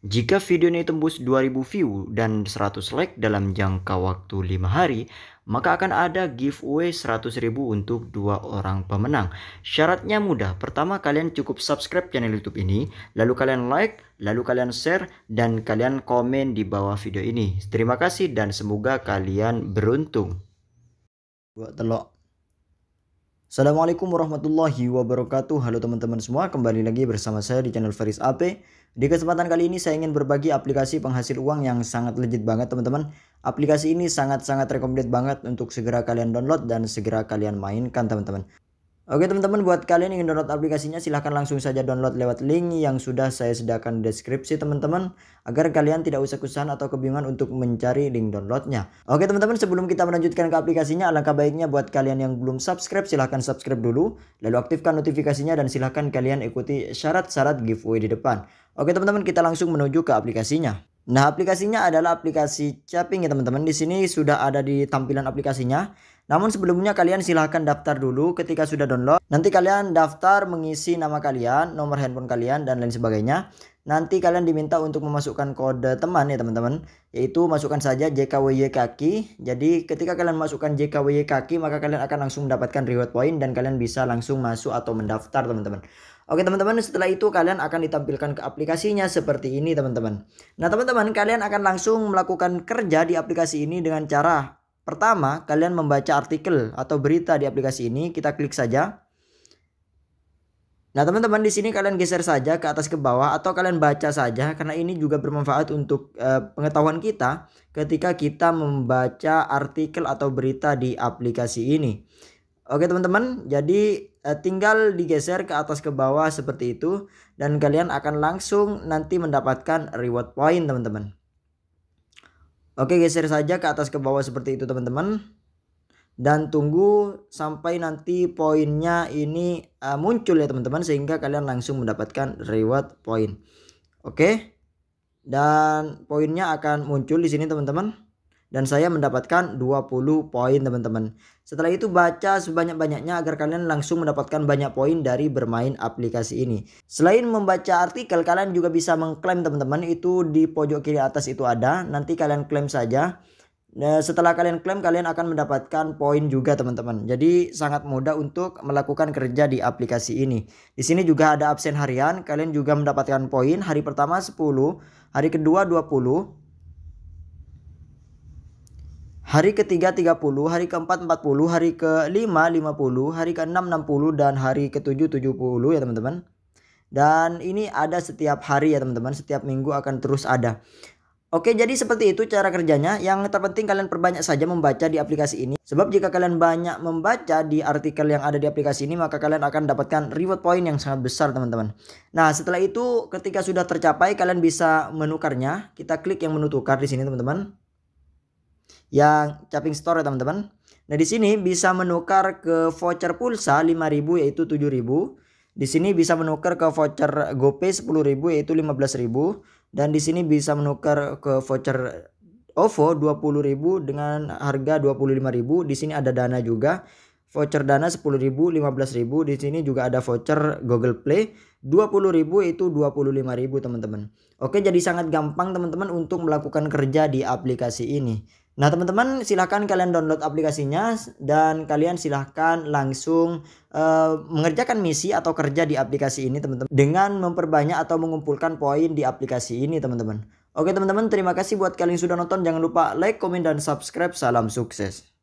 Jika video ini tembus 2000 view dan 100 like dalam jangka waktu 5 hari, maka akan ada giveaway 100.000 untuk dua orang pemenang. Syaratnya mudah. Pertama, kalian cukup subscribe channel YouTube ini, lalu kalian like, lalu kalian share dan kalian komen di bawah video ini. Terima kasih dan semoga kalian beruntung. Buat telok Assalamualaikum warahmatullahi wabarakatuh Halo teman-teman semua kembali lagi bersama saya di channel Faris AP Di kesempatan kali ini saya ingin berbagi aplikasi penghasil uang yang sangat legit banget teman-teman Aplikasi ini sangat-sangat recommended banget untuk segera kalian download dan segera kalian mainkan teman-teman Oke teman-teman buat kalian yang ingin download aplikasinya silahkan langsung saja download lewat link yang sudah saya sediakan deskripsi teman-teman agar kalian tidak usah kesusahan atau kebingungan untuk mencari link downloadnya. Oke teman-teman sebelum kita melanjutkan ke aplikasinya alangkah baiknya buat kalian yang belum subscribe silahkan subscribe dulu lalu aktifkan notifikasinya dan silahkan kalian ikuti syarat-syarat giveaway di depan. Oke teman-teman kita langsung menuju ke aplikasinya. Nah, aplikasinya adalah aplikasi Chaping ya teman-teman. Di sini sudah ada di tampilan aplikasinya. Namun sebelumnya kalian silahkan daftar dulu ketika sudah download. Nanti kalian daftar mengisi nama kalian, nomor handphone kalian, dan lain sebagainya. Nanti kalian diminta untuk memasukkan kode teman ya teman-teman. Yaitu masukkan saja JKWY kaki. Jadi ketika kalian masukkan JKWY kaki maka kalian akan langsung mendapatkan reward point dan kalian bisa langsung masuk atau mendaftar teman-teman. Oke teman-teman setelah itu kalian akan ditampilkan ke aplikasinya seperti ini teman-teman. Nah teman-teman kalian akan langsung melakukan kerja di aplikasi ini dengan cara pertama kalian membaca artikel atau berita di aplikasi ini kita klik saja. Nah teman-teman di sini kalian geser saja ke atas ke bawah atau kalian baca saja karena ini juga bermanfaat untuk eh, pengetahuan kita ketika kita membaca artikel atau berita di aplikasi ini. Oke teman-teman, jadi eh, tinggal digeser ke atas ke bawah seperti itu dan kalian akan langsung nanti mendapatkan reward point teman-teman. Oke geser saja ke atas ke bawah seperti itu teman-teman dan tunggu sampai nanti poinnya ini uh, muncul ya teman-teman sehingga kalian langsung mendapatkan reward point. Oke. Dan poinnya akan muncul di sini teman-teman dan saya mendapatkan 20 poin teman-teman. Setelah itu baca sebanyak-banyaknya agar kalian langsung mendapatkan banyak poin dari bermain aplikasi ini. Selain membaca artikel kalian juga bisa mengklaim teman-teman itu di pojok kiri atas itu ada. Nanti kalian klaim saja. Nah, setelah kalian klaim kalian akan mendapatkan poin juga teman-teman. Jadi sangat mudah untuk melakukan kerja di aplikasi ini. Di sini juga ada absen harian, kalian juga mendapatkan poin hari pertama 10, hari kedua 20, hari ketiga 30, hari keempat 40, hari kelima 50, hari keenam 60 dan hari ketujuh 70 ya teman-teman. Dan ini ada setiap hari ya teman-teman, setiap minggu akan terus ada. Oke, jadi seperti itu cara kerjanya. Yang terpenting kalian perbanyak saja membaca di aplikasi ini. Sebab jika kalian banyak membaca di artikel yang ada di aplikasi ini, maka kalian akan dapatkan reward point yang sangat besar, teman-teman. Nah, setelah itu ketika sudah tercapai, kalian bisa menukarnya. Kita klik yang menu tukar di sini, teman-teman yang Caping Store ya teman-teman. Nah, di sini bisa menukar ke voucher pulsa 5000 yaitu 7000. Di sini bisa menukar ke voucher GoPay 10.000 yaitu 15.000 dan di sini bisa menukar ke voucher OVO 20.000 dengan harga 25.000. Di sini ada Dana juga. Voucher Dana 10.000, 15.000. Di sini juga ada voucher Google Play 20.000 itu 25.000 teman-teman. Oke, jadi sangat gampang teman-teman untuk melakukan kerja di aplikasi ini. Nah, teman-teman silahkan kalian download aplikasinya dan kalian silahkan langsung uh, mengerjakan misi atau kerja di aplikasi ini, teman-teman. Dengan memperbanyak atau mengumpulkan poin di aplikasi ini, teman-teman. Oke, teman-teman, terima kasih buat kalian sudah nonton. Jangan lupa like, komen, dan subscribe. Salam sukses.